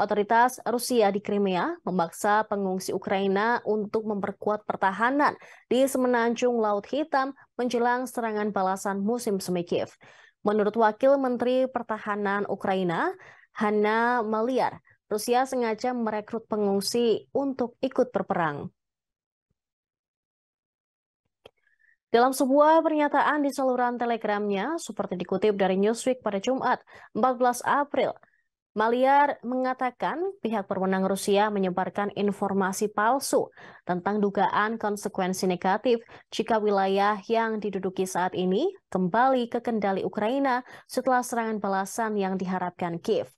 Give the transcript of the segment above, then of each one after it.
Otoritas Rusia di Crimea memaksa pengungsi Ukraina untuk memperkuat pertahanan di semenanjung Laut Hitam menjelang serangan balasan musim semi Kiev. Menurut Wakil Menteri Pertahanan Ukraina, Hanna Maliar, Rusia sengaja merekrut pengungsi untuk ikut berperang. Dalam sebuah pernyataan di saluran telegramnya, seperti dikutip dari Newsweek pada Jumat, 14 April, Maliar mengatakan pihak perwenang Rusia menyebarkan informasi palsu tentang dugaan konsekuensi negatif jika wilayah yang diduduki saat ini kembali ke kendali Ukraina setelah serangan balasan yang diharapkan Kiev.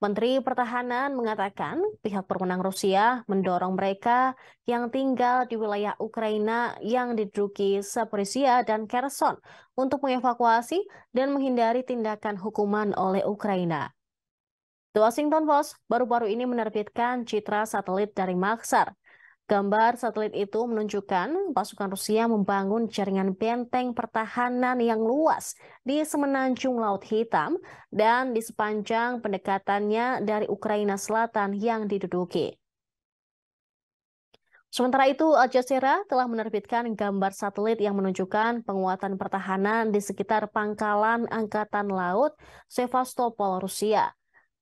Menteri Pertahanan mengatakan pihak perwenang Rusia mendorong mereka yang tinggal di wilayah Ukraina yang diduduki Saporizhia dan Kherson untuk mengevakuasi dan menghindari tindakan hukuman oleh Ukraina. The Washington Post baru-baru ini menerbitkan citra satelit dari Maksar. Gambar satelit itu menunjukkan pasukan Rusia membangun jaringan benteng pertahanan yang luas di semenanjung Laut Hitam dan di sepanjang pendekatannya dari Ukraina Selatan yang diduduki. Sementara itu, Al Jazeera telah menerbitkan gambar satelit yang menunjukkan penguatan pertahanan di sekitar pangkalan Angkatan Laut Sevastopol, Rusia.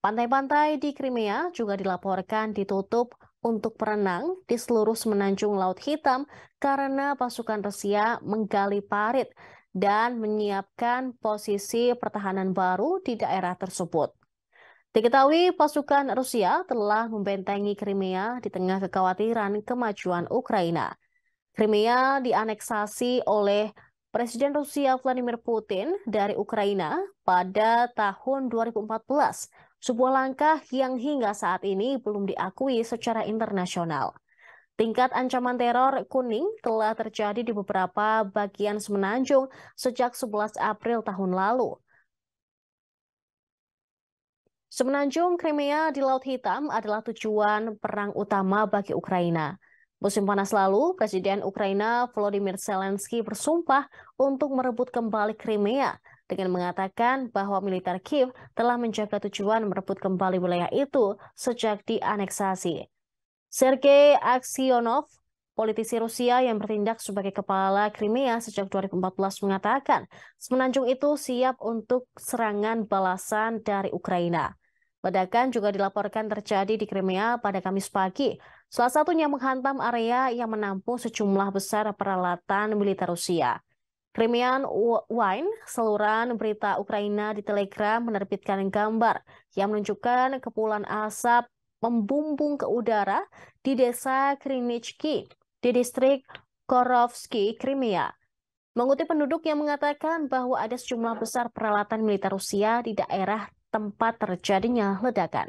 Pantai-pantai di Crimea juga dilaporkan ditutup untuk perenang di seluruh semenanjung Laut Hitam karena pasukan Rusia menggali parit dan menyiapkan posisi pertahanan baru di daerah tersebut. Diketahui pasukan Rusia telah membentengi Crimea di tengah kekhawatiran kemajuan Ukraina. Crimea dianeksasi oleh Presiden Rusia Vladimir Putin dari Ukraina pada tahun 2014 sebuah langkah yang hingga saat ini belum diakui secara internasional. Tingkat ancaman teror kuning telah terjadi di beberapa bagian semenanjung sejak 11 April tahun lalu. Semenanjung Crimea di Laut Hitam adalah tujuan perang utama bagi Ukraina. Musim panas lalu, Presiden Ukraina Volodymyr Zelensky bersumpah untuk merebut kembali Crimea dengan mengatakan bahwa militer Kiev telah menjaga tujuan merebut kembali wilayah itu sejak dianeksasi. Sergei Aksionov, politisi Rusia yang bertindak sebagai kepala Crimea sejak 2014 mengatakan semenanjung itu siap untuk serangan balasan dari Ukraina. Ledakan juga dilaporkan terjadi di Crimea pada Kamis pagi, salah satunya menghantam area yang menampung sejumlah besar peralatan militer Rusia. Krimian Wine, seluruhan berita Ukraina di Telegram menerbitkan gambar yang menunjukkan kepulan asap membumbung ke udara di desa Krinichki di distrik Korovsky, Krimia. Mengutip penduduk yang mengatakan bahwa ada sejumlah besar peralatan militer Rusia di daerah tempat terjadinya ledakan.